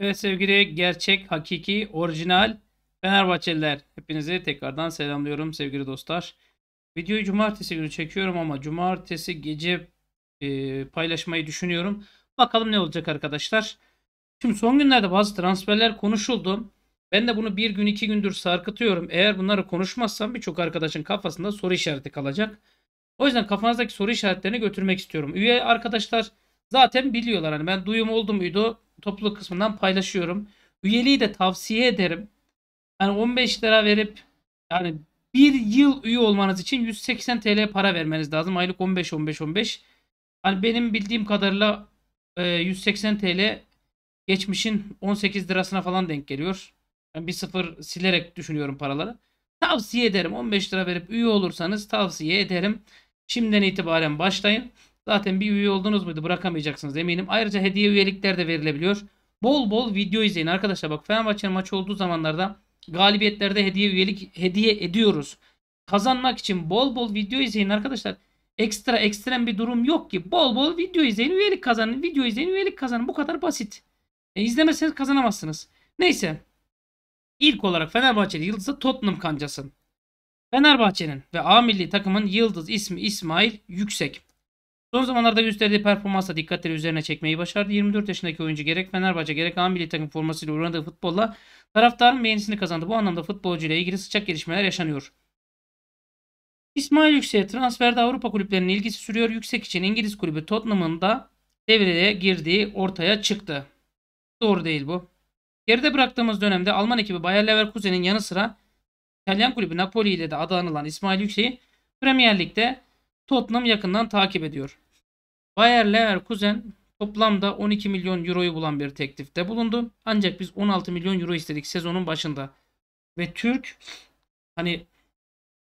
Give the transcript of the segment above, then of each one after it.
Evet sevgili gerçek, hakiki, orijinal Fenerbahçeliler. Hepinizi tekrardan selamlıyorum sevgili dostlar. Videoyu cumartesi günü çekiyorum ama cumartesi gece e, paylaşmayı düşünüyorum. Bakalım ne olacak arkadaşlar. Şimdi son günlerde bazı transferler konuşuldu. Ben de bunu bir gün iki gündür sarkıtıyorum. Eğer bunları konuşmazsam birçok arkadaşın kafasında soru işareti kalacak. O yüzden kafanızdaki soru işaretlerini götürmek istiyorum. Üye arkadaşlar zaten biliyorlar. Hani ben duyum oldum muydu topluluk kısmından paylaşıyorum. Üyeliği de tavsiye ederim. Yani 15 lira verip yani bir yıl üye olmanız için 180 TL para vermeniz lazım. Aylık 15 15 15. Hani benim bildiğim kadarıyla 180 e, TL geçmişin 18 lirasına falan denk geliyor. Yani bir sıfır silerek düşünüyorum paraları. Tavsiye ederim. 15 lira verip üye olursanız tavsiye ederim. Şimdiden itibaren başlayın. Zaten bir üye oldunuz muydu bırakamayacaksınız eminim. Ayrıca hediye üyelikler de verilebiliyor. Bol bol video izleyin arkadaşlar. Bak Fenerbahçe'nin maçı olduğu zamanlarda galibiyetlerde hediye üyelik hediye ediyoruz. Kazanmak için bol bol video izleyin arkadaşlar. Ekstra ekstrem bir durum yok ki. Bol bol video izleyin üyelik kazanın. Video izleyin üyelik kazanın. Bu kadar basit. E, izlemezseniz kazanamazsınız. Neyse. İlk olarak Fenerbahçe'li yıldızı Tottenham kancası. Fenerbahçe'nin ve A milli takımın yıldız ismi İsmail Yüksek. Son zamanlarda gösterdiği performansla dikkatleri üzerine çekmeyi başardı. 24 yaşındaki oyuncu gerek Fenerbahçe gerek A milli takım formasıyla uğradığı futbolla taraftarın beğenisini kazandı. Bu anlamda futbolcuyla ilgili sıcak gelişmeler yaşanıyor. İsmail Yüksek'e transferde Avrupa kulüplerinin ilgisi sürüyor. Yüksek için İngiliz kulübü Tottenham'ın da devreye girdiği ortaya çıktı. Doğru değil bu. Geride bıraktığımız dönemde Alman ekibi Bayer Leverkusen'in yanı sıra İtalyan kulübü Napoli ile de adı anılan İsmail Yüksek'i Premier Lig'de Tottenham yakından takip ediyor. Bayer Leverkusen toplamda 12 milyon euroyu bulan bir teklifte bulundu. Ancak biz 16 milyon euro istedik sezonun başında. Ve Türk hani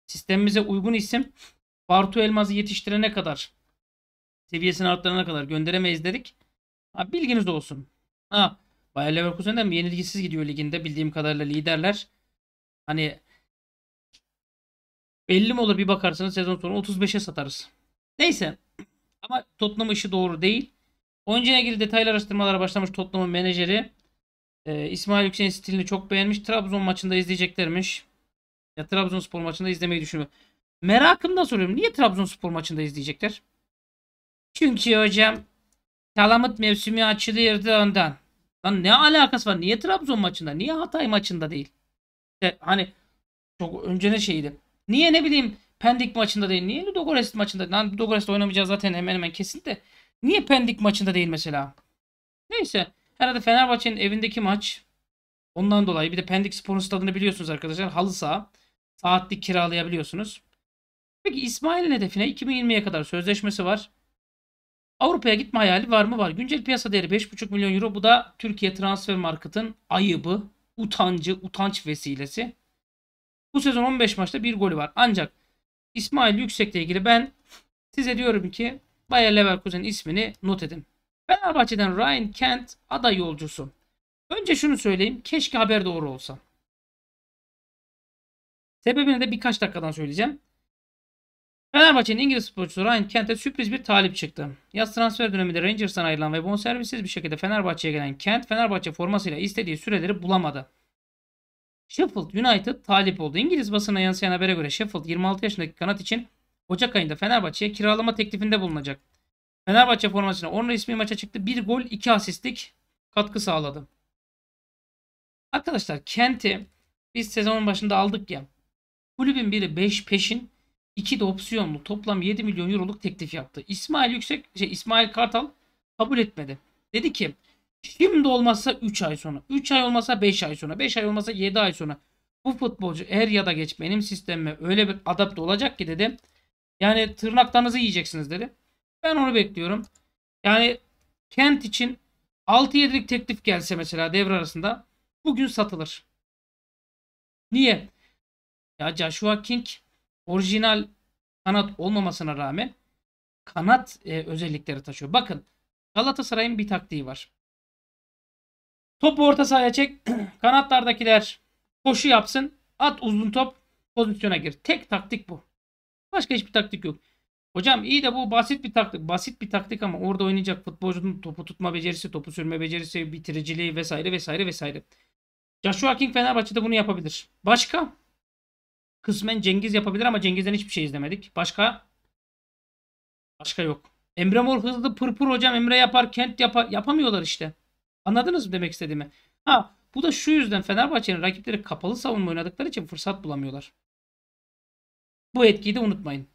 sistemimize uygun isim Bartu Elmaz'ı yetiştirene kadar seviyesini arttırana kadar gönderemeyiz dedik. Ha, bilginiz olsun. Ha, Bayer Leverkusen'den yenilgisiz gidiyor liginde bildiğim kadarıyla liderler. Hani 50 mi olur bir bakarsanız sezon sonu 35'e satarız. Neyse. Ama Tottenham işi doğru değil. Oyuncuyla ilgili detaylı araştırmalara başlamış Tottenham'ın menajeri. E, İsmail Yüksek'in stilini çok beğenmiş. Trabzon maçında izleyeceklermiş. Ya Trabzonspor maçında izlemeyi düşünüyor. Merakımdan soruyorum. Niye Trabzonspor maçında izleyecekler? Çünkü hocam Talamut mevsimi açılıyordu ondan. Lan ne alakası var? Niye Trabzon maçında? Niye Hatay maçında değil? İşte hani çok önce ne şeydi? Niye ne bileyim Pendik maçında değil. Niye Ludogorets maçında değil. Ludogorets'te oynamayacağız zaten hemen hemen kesin de. Niye Pendik maçında değil mesela? Neyse. Herhalde Fenerbahçe'nin evindeki maç. Ondan dolayı. Bir de Pendik Spor'un stadını biliyorsunuz arkadaşlar. Halı saha. Saatlik kiralayabiliyorsunuz. Peki İsmail'in hedefine 2020'ye kadar sözleşmesi var. Avrupa'ya gitme hayali var mı? Var. Güncel piyasa değeri 5,5 milyon euro. Bu da Türkiye Transfer Market'ın ayıbı, utancı, utanç vesilesi. Bu sezon 15 maçta bir golü var. Ancak İsmail Yüksek'le ilgili ben size diyorum ki Bayer Leverkusen ismini not edin. Fenerbahçe'den Ryan Kent aday yolcusu. Önce şunu söyleyeyim. Keşke haber doğru olsa. Sebebini de birkaç dakikadan söyleyeceğim. Fenerbahçe'nin İngiliz futbolcusu Ryan Kent'e sürpriz bir talip çıktı. Yaz transfer döneminde Rangers'tan ayrılan ve bonservissiz bir şekilde Fenerbahçe'ye gelen Kent, Fenerbahçe formasıyla istediği süreleri bulamadı. Sheffield United talip oldu. İngiliz basına yansıyan habere göre Sheffield 26 yaşındaki kanat için Ocak ayında Fenerbahçe'ye kiralama teklifinde bulunacak. Fenerbahçe formasına 10 resmi maça çıktı. 1 gol 2 asistlik katkı sağladı. Arkadaşlar Kent'i biz sezonun başında aldık ya. Kulübün biri 5 peşin 2 de opsiyonlu toplam 7 milyon euroluk teklif yaptı. İsmail Yüksek şey İsmail Kartal kabul etmedi. Dedi ki Şimdi olmazsa 3 ay sonra. 3 ay olmasa 5 ay sonra. 5 ay olmasa 7 ay sonra. Bu futbolcu er ya da geç benim sistemime öyle bir adapte olacak ki dedim. Yani tırnaklarınızı yiyeceksiniz dedi. Ben onu bekliyorum. Yani Kent için 6-7'lik teklif gelse mesela devre arasında bugün satılır. Niye? Ya Joshua King orijinal kanat olmamasına rağmen kanat e, özellikleri taşıyor. Bakın Galatasaray'ın bir taktiği var. Topu orta sahaya çek. Kanatlardakiler koşu yapsın. At uzun top pozisyona gir. Tek taktik bu. Başka hiçbir taktik yok. Hocam iyi de bu basit bir taktik. Basit bir taktik ama orada oynayacak futbolcunun topu tutma becerisi, topu sürme becerisi, bitiriciliği vesaire vesaire vesaire. Joshua King Fenerbahçe'de bunu yapabilir. Başka? Kısmen Cengiz yapabilir ama Cengiz'den hiçbir şey izlemedik. Başka? Başka yok. Emre Mor hızlı pırpır pır hocam Emre yapar, Kent yapar. Yapamıyorlar işte. Anladınız mı demek istediğimi? Ha bu da şu yüzden Fenerbahçe'nin rakipleri kapalı savunma oynadıkları için fırsat bulamıyorlar. Bu etkiyi de unutmayın.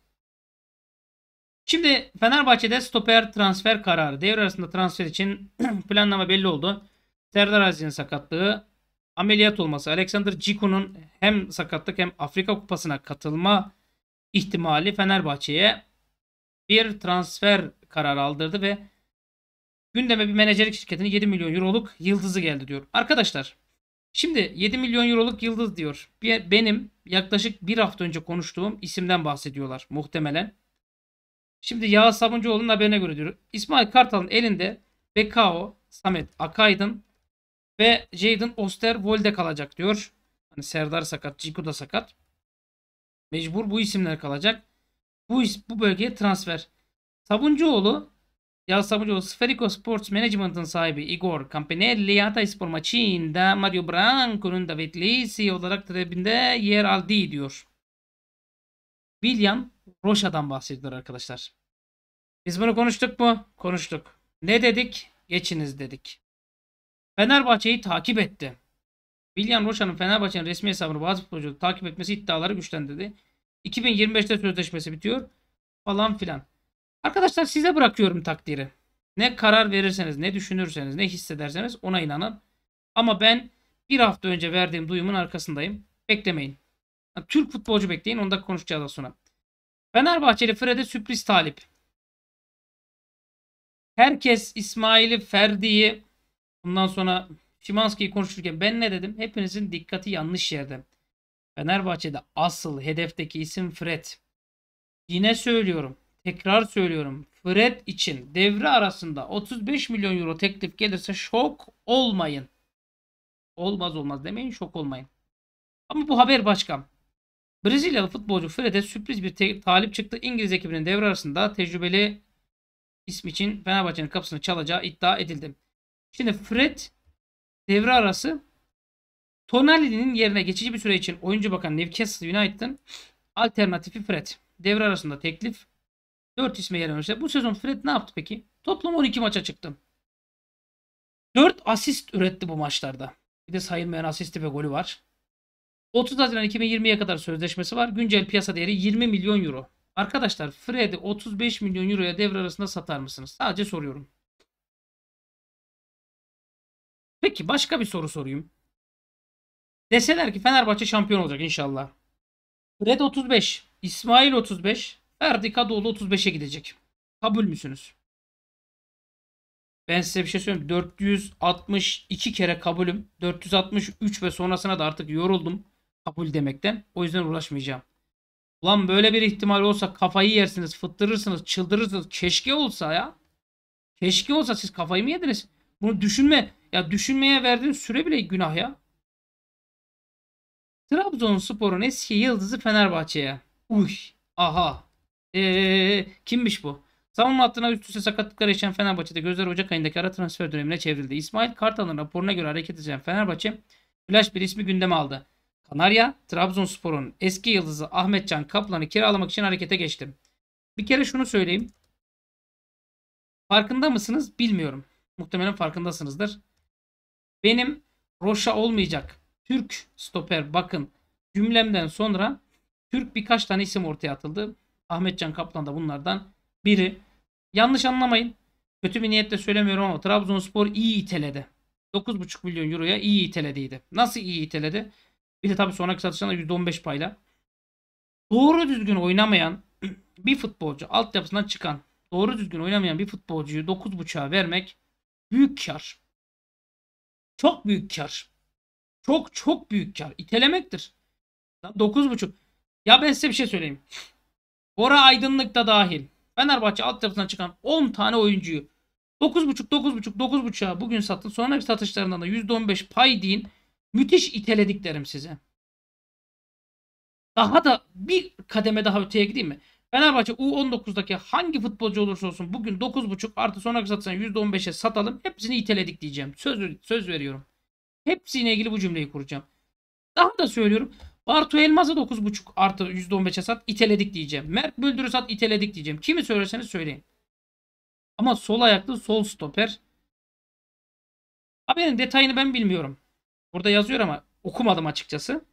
Şimdi Fenerbahçe'de stoper transfer kararı. Devre arasında transfer için planlama belli oldu. Serdar Aziz'in sakatlığı, ameliyat olması, Alexander Ciku'nun hem sakatlık hem Afrika Kupası'na katılma ihtimali Fenerbahçe'ye bir transfer kararı aldırdı ve Gündeme bir menajerlik şirketinin 7 milyon euroluk yıldızı geldi diyor. Arkadaşlar şimdi 7 milyon euroluk yıldız diyor. Benim yaklaşık bir hafta önce konuştuğum isimden bahsediyorlar muhtemelen. Şimdi Yağız Sabuncuoğlu'nun haberine göre diyor. İsmail Kartal'ın elinde Bekao, Samet Akaydın ve Jaden Oster Osterwolde kalacak diyor. Hani Serdar sakat, Ciku da sakat. Mecbur bu isimler kalacak. Bu, is bu bölgeye transfer. Sabuncuoğlu Yalçabucu Sferico Sports Management'ın sahibi Igor Campanelli Spor maçında Mario Branco'nun davetlisi olarak tribinde yer aldı diyor. William Roşa'dan bahsediyor arkadaşlar. Biz bunu konuştuk mu? Konuştuk. Ne dedik? Geçiniz dedik. Fenerbahçe'yi takip etti. William Roşa'nın Fenerbahçe'nin resmi hesabını bazı futbolcuları takip etmesi iddiaları güçlendirdi. 2025'te sözleşmesi bitiyor falan filan. Arkadaşlar size bırakıyorum takdiri. Ne karar verirseniz, ne düşünürseniz, ne hissederseniz ona inanın. Ama ben bir hafta önce verdiğim duyumun arkasındayım. Beklemeyin. Türk futbolcu bekleyin. Onda konuşacağız az sonra. Fenerbahçeli Fred'e sürpriz talip. Herkes İsmail'i, Ferdi'yi bundan sonra Şimanski'yi konuşurken ben ne dedim? Hepinizin dikkati yanlış yerde. Fenerbahçe'de asıl hedefteki isim Fred. Yine söylüyorum. Tekrar söylüyorum. Fred için devre arasında 35 milyon euro teklif gelirse şok olmayın. Olmaz olmaz demeyin şok olmayın. Ama bu haber başkan. Brezilyalı futbolcu Fred'e sürpriz bir talip çıktı. İngiliz ekibinin devre arasında tecrübeli ismi için Fenerbahçe'nin kapısını çalacağı iddia edildi. Şimdi Fred devre arası Tonali'nin yerine geçici bir süre için oyuncu bakan Newcastle United'ın alternatifi Fred. Devre arasında teklif 4 isme yer vermişler. Bu sezon Fred ne yaptı peki? Toplam 12 maça çıktı. 4 asist üretti bu maçlarda. Bir de sayılmayan asisti ve golü var. 30 Haziran 2020'ye kadar sözleşmesi var. Güncel piyasa değeri 20 milyon euro. Arkadaşlar Fred'i 35 milyon euroya devre arasında satar mısınız? Sadece soruyorum. Peki başka bir soru sorayım. Deseler ki Fenerbahçe şampiyon olacak inşallah. Fred 35, İsmail 35, Ferdi Kadıoğlu 35'e gidecek. Kabul müsünüz? Ben size bir şey söyleyeyim. 462 kere kabulüm. 463 ve sonrasına da artık yoruldum kabul demekten. O yüzden uğraşmayacağım. Ulan böyle bir ihtimal olsa kafayı yersiniz, fıttırırsınız, çıldırırsınız. Keşke olsa ya. Keşke olsa siz kafayı mı yediniz? Bunu düşünme. Ya düşünmeye verdiğin süre bile günah ya. Trabzonspor'un eski yıldızı Fenerbahçe'ye. Uy. Aha. Ee, kimmiş bu? Savunma hattına üst üste sakatlıklar yaşayan Fenerbahçe'de gözler Ocak ayındaki ara transfer dönemine çevrildi. İsmail Kartal'ın raporuna göre hareket edeceğim Fenerbahçe flash bir ismi gündeme aldı. Kanarya, Trabzonspor'un eski yıldızı Ahmetcan Kaplan'ı kiralamak için harekete geçti. Bir kere şunu söyleyeyim. Farkında mısınız bilmiyorum. Muhtemelen farkındasınızdır. Benim Roşa olmayacak Türk stoper bakın cümlemden sonra Türk birkaç tane isim ortaya atıldı. Ahmetcan Kaplan da bunlardan biri. Yanlış anlamayın. Kötü bir niyetle söylemiyorum ama Trabzonspor iyi iteledi. 9,5 milyon euroya iyi itelediydi. Nasıl iyi iteledi? Bir de tabii sonraki satışlarında %15 payla. Doğru düzgün oynamayan bir futbolcu, altyapısından çıkan, doğru düzgün oynamayan bir futbolcuyu 9,5'a vermek büyük kar. Çok büyük kar. Çok çok büyük kar. İtelemektir. 9,5. Ya ben size bir şey söyleyeyim. Bora Aydınlık da dahil. Fenerbahçe altyapısından çıkan 10 tane oyuncuyu 9.5 9.5 9.5'a bugün satın. sonraki satışlarından da %15 pay deyin. Müthiş itelediklerim size. Daha da bir kademe daha öteye gideyim mi? Fenerbahçe U19'daki hangi futbolcu olursa olsun bugün 9.5 artı sonraki satıştan %15'e satalım. Hepsini iteledik diyeceğim. Söz, söz veriyorum. Hepsiyle ilgili bu cümleyi kuracağım. Daha da söylüyorum. Bartu Elmaz'a 9.5 artı %15'e sat iteledik diyeceğim. Mert Büldür'ü sat iteledik diyeceğim. Kimi söyleseniz söyleyin. Ama sol ayaklı sol stoper. Haberin detayını ben bilmiyorum. Burada yazıyor ama okumadım açıkçası.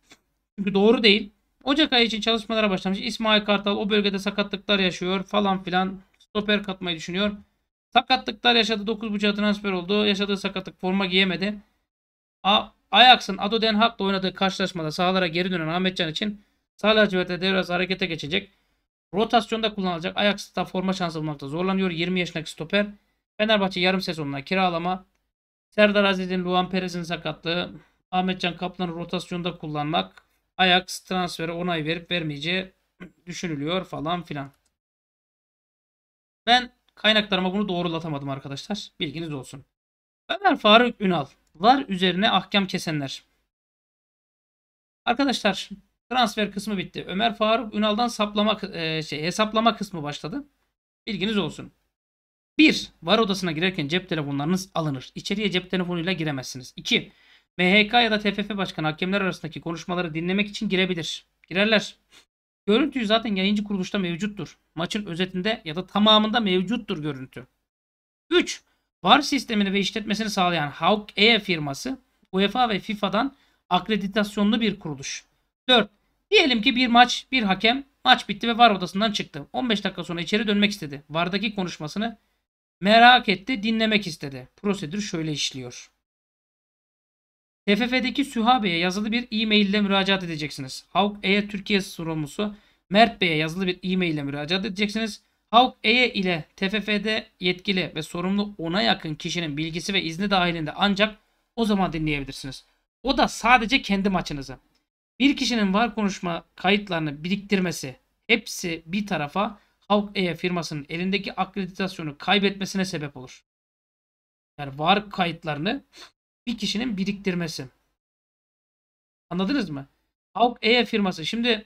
Çünkü doğru değil. Ocak ayı için çalışmalara başlamış. İsmail Kartal o bölgede sakatlıklar yaşıyor falan filan. Stoper katmayı düşünüyor. Sakatlıklar yaşadı. 9.5'a transfer oldu. Yaşadığı sakatlık forma giyemedi. A Ajax'ın Ado Den Haag'da oynadığı karşılaşmada sahalara geri dönen Ahmetcan için sağ lacivert'te devre harekete geçecek. Rotasyonda kullanılacak. Ajax'ta forma şansı bulmakta zorlanıyor. 20 yaşındaki stoper. Fenerbahçe yarım sezonuna kiralama. Serdar Aziz'in, Luan Perez'in sakatlığı. Ahmetcan Kaplan'ı rotasyonda kullanmak. Ajax transferi onay verip vermeyeceği düşünülüyor falan filan. Ben kaynaklarıma bunu doğrulatamadım arkadaşlar. Bilginiz olsun. Ömer Faruk Ünal. Var üzerine ahkam kesenler. Arkadaşlar transfer kısmı bitti. Ömer Faruk Ünal'dan saplama e, şey hesaplama kısmı başladı. Bilginiz olsun. 1. Var odasına girerken cep telefonlarınız alınır. İçeriye cep telefonuyla giremezsiniz. 2. MHK ya da TFF başkanı hakemler arasındaki konuşmaları dinlemek için girebilir. Girerler. Görüntüyü zaten yayıncı kuruluşta mevcuttur. Maçın özetinde ya da tamamında mevcuttur görüntü. 3. VAR sistemini ve işletmesini sağlayan Hawk E firması UEFA ve FIFA'dan akreditasyonlu bir kuruluş. 4. Diyelim ki bir maç, bir hakem maç bitti ve VAR odasından çıktı. 15 dakika sonra içeri dönmek istedi. VAR'daki konuşmasını merak etti, dinlemek istedi. Prosedür şöyle işliyor. TFF'deki Süha Bey'e yazılı bir e-mail ile müracaat edeceksiniz. Hawk E Türkiye sorumlusu Mert Bey'e yazılı bir e-mail ile müracaat edeceksiniz. Havk EYE ile TFF'de yetkili ve sorumlu ona yakın kişinin bilgisi ve izni dahilinde ancak o zaman dinleyebilirsiniz. O da sadece kendi maçınızı. Bir kişinin var konuşma kayıtlarını biriktirmesi hepsi bir tarafa Havk EYE firmasının elindeki akreditasyonu kaybetmesine sebep olur. Yani var kayıtlarını bir kişinin biriktirmesi. Anladınız mı? Havk EYE firması. Şimdi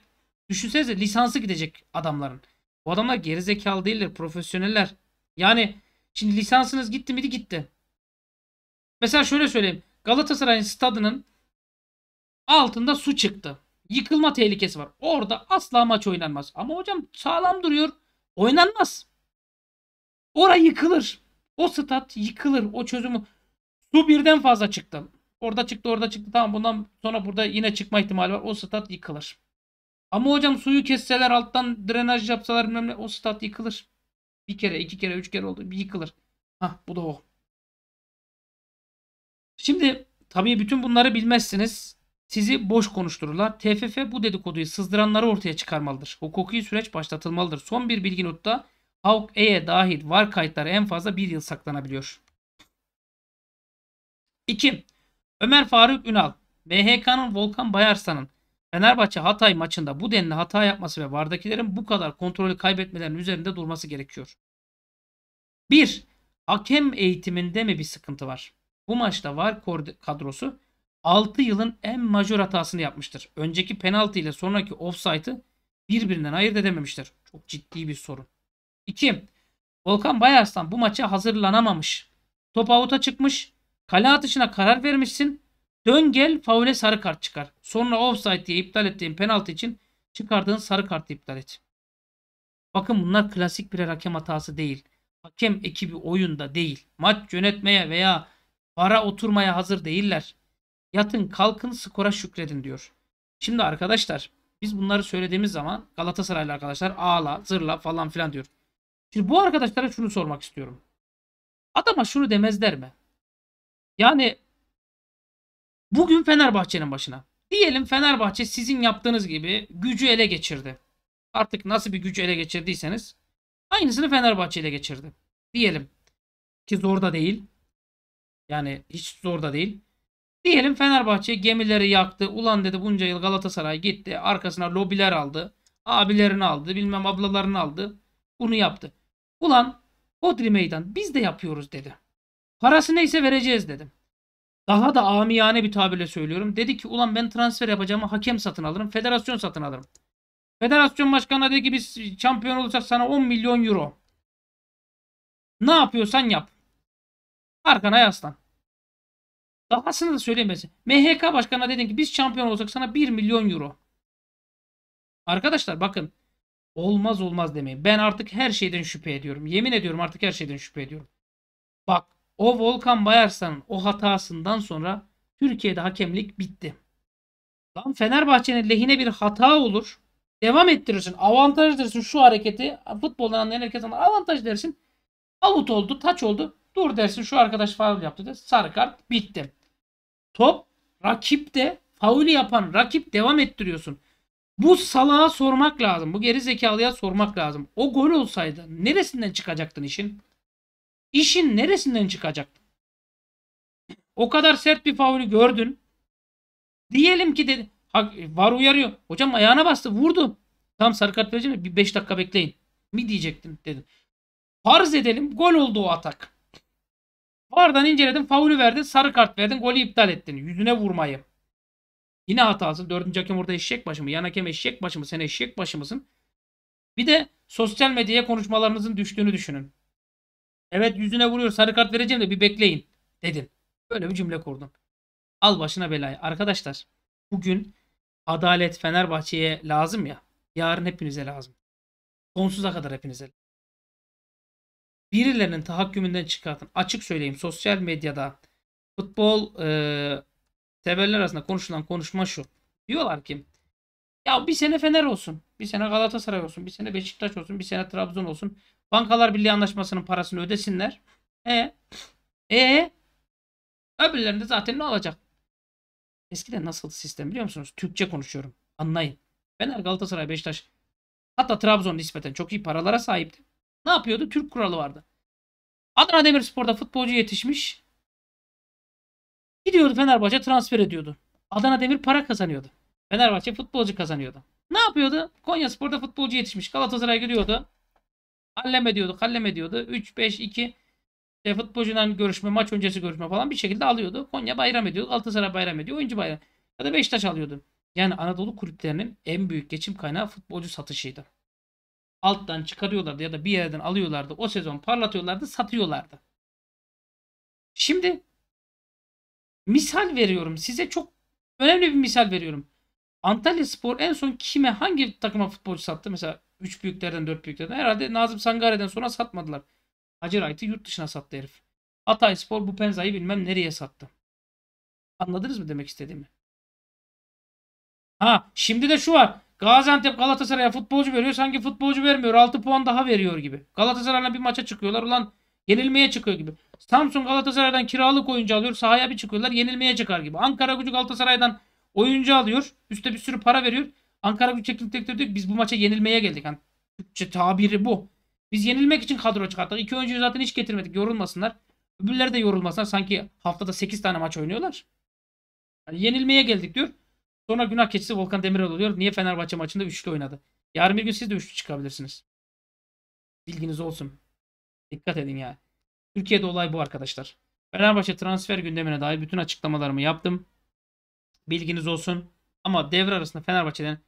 düşünsenize lisansı gidecek adamların. Bu adamlar gerizekalı değiller. Profesyoneller. Yani şimdi lisansınız gitti miydi gitti. Mesela şöyle söyleyeyim. Galatasaray'ın stadının altında su çıktı. Yıkılma tehlikesi var. Orada asla maç oynanmaz. Ama hocam sağlam duruyor. Oynanmaz. Ora yıkılır. O stat yıkılır. O çözümü. Su birden fazla çıktı. Orada çıktı orada çıktı. Tamam bundan sonra burada yine çıkma ihtimali var. O stat yıkılır. Ama hocam suyu kesseler alttan drenaj yapsalar bilmem ne o stat yıkılır. Bir kere, iki kere, üç kere oldu. Bir yıkılır. Ha, bu da o. Şimdi tabii bütün bunları bilmezsiniz. Sizi boş konuştururlar. TFF bu dedikoduyu sızdıranları ortaya çıkarmalıdır. Hukuki süreç başlatılmalıdır. Son bir bilgi notta Hawk E'ye dahil var kayıtları en fazla bir yıl saklanabiliyor. 2. Ömer Faruk Ünal, BHK'nın Volkan Bayarsan'ın Fenerbahçe Hatay maçında bu denli hata yapması ve vardakilerin bu kadar kontrolü kaybetmelerinin üzerinde durması gerekiyor. 1. Hakem eğitiminde mi bir sıkıntı var? Bu maçta VAR kadrosu 6 yılın en majör hatasını yapmıştır. Önceki penaltı ile sonraki offside'ı birbirinden ayırt edememiştir. Çok ciddi bir sorun. 2. Volkan Bayarslan bu maça hazırlanamamış. Top avuta çıkmış. Kale atışına karar vermişsin. Dön gel faule sarı kart çıkar. Sonra offside diye iptal ettiğin penaltı için çıkardığın sarı kartı iptal et. Bakın bunlar klasik bir hakem hatası değil. Hakem ekibi oyunda değil. Maç yönetmeye veya para oturmaya hazır değiller. Yatın kalkın skora şükredin diyor. Şimdi arkadaşlar biz bunları söylediğimiz zaman Galatasaraylı arkadaşlar ağla zırla falan filan diyor. Şimdi bu arkadaşlara şunu sormak istiyorum. Adama şunu demezler mi? Yani bugün Fenerbahçe'nin başına Diyelim Fenerbahçe sizin yaptığınız gibi gücü ele geçirdi. Artık nasıl bir gücü ele geçirdiyseniz aynısını Fenerbahçe ile geçirdi. Diyelim ki zor da değil. Yani hiç zor da değil. Diyelim Fenerbahçe gemileri yaktı. Ulan dedi bunca yıl Galatasaray gitti. Arkasına lobiler aldı. Abilerini aldı. Bilmem ablalarını aldı. Bunu yaptı. Ulan Bodri Meydan biz de yapıyoruz dedi. Parası neyse vereceğiz dedim. Daha da amiyane bir tabirle söylüyorum. Dedi ki ulan ben transfer yapacağımı hakem satın alırım. Federasyon satın alırım. Federasyon başkanına dedi ki biz şampiyon olacak sana 10 milyon euro. Ne yapıyorsan yap. Arkana yaslan. Dahasını da söyleyemezsin. MHK başkanına dedin ki biz şampiyon olsak sana 1 milyon euro. Arkadaşlar bakın. Olmaz olmaz demeyin. Ben artık her şeyden şüphe ediyorum. Yemin ediyorum artık her şeyden şüphe ediyorum. Bak o Volkan Bayarslan'ın o hatasından sonra Türkiye'de hakemlik bitti. Lan Fenerbahçe'nin lehine bir hata olur. Devam ettirirsin. Avantaj dersin şu hareketi. Futboldan anlayan herkes anlar. Avantaj dersin. Avut oldu. Taç oldu. Dur dersin şu arkadaş faul yaptı de. Sarı kart bitti. Top rakipte de yapan rakip devam ettiriyorsun. Bu salağa sormak lazım. Bu geri zekalıya sormak lazım. O gol olsaydı neresinden çıkacaktın işin? İşin neresinden çıkacaktın? O kadar sert bir faulü gördün. Diyelim ki dedi. Var uyarıyor. Hocam ayağına bastı. Vurdu. Tam sarı kart vereceğim. Bir 5 dakika bekleyin. Mi diyecektim dedim. Farz edelim gol oldu o atak. Vardan inceledim faulü verdin sarı kart verdin golü iptal ettin. Yüzüne vurmayı. Yine hatası. Dördüncü hakem orada eşek başı mı? Yan hakem eşek başı mı? Sen eşek başı mısın? Bir de sosyal medyaya konuşmalarınızın düştüğünü düşünün. Evet yüzüne vuruyor sarı kart vereceğim de bir bekleyin dedin. Böyle bir cümle kurdum. Al başına belayı. Arkadaşlar bugün adalet Fenerbahçe'ye lazım ya. Yarın hepinize lazım. Sonsuza kadar hepinize lazım. Birilerinin tahakkümünden çıkartın. Açık söyleyeyim sosyal medyada futbol e, severler arasında konuşulan konuşma şu. Diyorlar ki ya bir sene Fener olsun. Bir sene Galatasaray olsun. Bir sene Beşiktaş olsun. Bir sene Trabzon olsun. Bankalar Birliği anlaşmasının parasını ödesinler. E e öbürlerinde zaten ne olacak? Eskiden nasıl sistem biliyor musunuz? Türkçe konuşuyorum. Anlayın. Fener, Galatasaray, Beşiktaş hatta Trabzon nispeten çok iyi paralara sahipti. Ne yapıyordu? Türk kuralı vardı. Adana Demirspor'da futbolcu yetişmiş. Gidiyordu Fenerbahçe transfer ediyordu. Adana Demir para kazanıyordu. Fenerbahçe futbolcu kazanıyordu. Ne yapıyordu? Konya Spor'da futbolcu yetişmiş. Galatasaray gidiyordu, Halleme diyordu, halleme diyordu. 3-5-2 işte futbolcuyla görüşme, maç öncesi görüşme falan bir şekilde alıyordu. Konya bayram ediyordu, Galatasaray bayram ediyor, oyuncu bayram. Ya da Beşiktaş alıyordu. Yani Anadolu kulüplerinin en büyük geçim kaynağı futbolcu satışıydı. Alttan çıkarıyorlardı ya da bir yerden alıyorlardı. O sezon parlatıyorlardı, satıyorlardı. Şimdi misal veriyorum size çok önemli bir misal veriyorum. Antalya Spor en son kime hangi takıma futbolcu sattı? Mesela 3 büyüklerden 4 büyüklerden. Herhalde Nazım Sangare'den sonra satmadılar. Hacer Ayt'ı yurt dışına sattı herif. Hatay Spor bu penzayı bilmem nereye sattı. Anladınız mı demek istediğimi? Ha şimdi de şu var. Gaziantep Galatasaray'a futbolcu veriyor. Sanki futbolcu vermiyor. 6 puan daha veriyor gibi. Galatasaray'la bir maça çıkıyorlar. Ulan yenilmeye çıkıyor gibi. Samsun Galatasaray'dan kiralık oyuncu alıyor. Sahaya bir çıkıyorlar. Yenilmeye çıkar gibi. Ankara Gücü Galatasaray'dan Oyuncu alıyor. Üste bir sürü para veriyor. Ankara Gücü Teknik Direktörü diyor biz bu maça yenilmeye geldik. Yani Türkçe tabiri bu. Biz yenilmek için kadro çıkarttık. İki oyuncuyu zaten hiç getirmedik. Yorulmasınlar. Öbürleri de yorulmasınlar. Sanki haftada 8 tane maç oynuyorlar. Yani yenilmeye geldik diyor. Sonra günah keçisi Volkan Demirel oluyor. Niye Fenerbahçe maçında üçlü oynadı? Yarın bir gün siz de üçlü çıkabilirsiniz. Bilginiz olsun. Dikkat edin ya. Türkiye'de olay bu arkadaşlar. Fenerbahçe transfer gündemine dair bütün açıklamalarımı yaptım. Bilginiz olsun. Ama devre arasında Fenerbahçe'den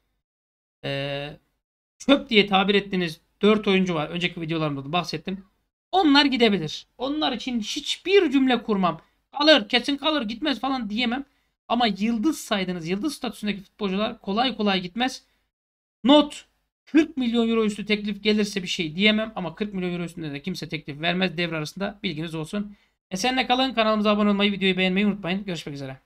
e, çöp diye tabir ettiğiniz 4 oyuncu var. Önceki videolarımda da bahsettim. Onlar gidebilir. Onlar için hiçbir cümle kurmam. Kalır, kesin kalır, gitmez falan diyemem. Ama yıldız saydığınız, yıldız statüsündeki futbolcular kolay kolay gitmez. Not 40 milyon euro üstü teklif gelirse bir şey diyemem ama 40 milyon euro üstünde de kimse teklif vermez devre arasında bilginiz olsun. Esenle kalın kanalımıza abone olmayı videoyu beğenmeyi unutmayın. Görüşmek üzere.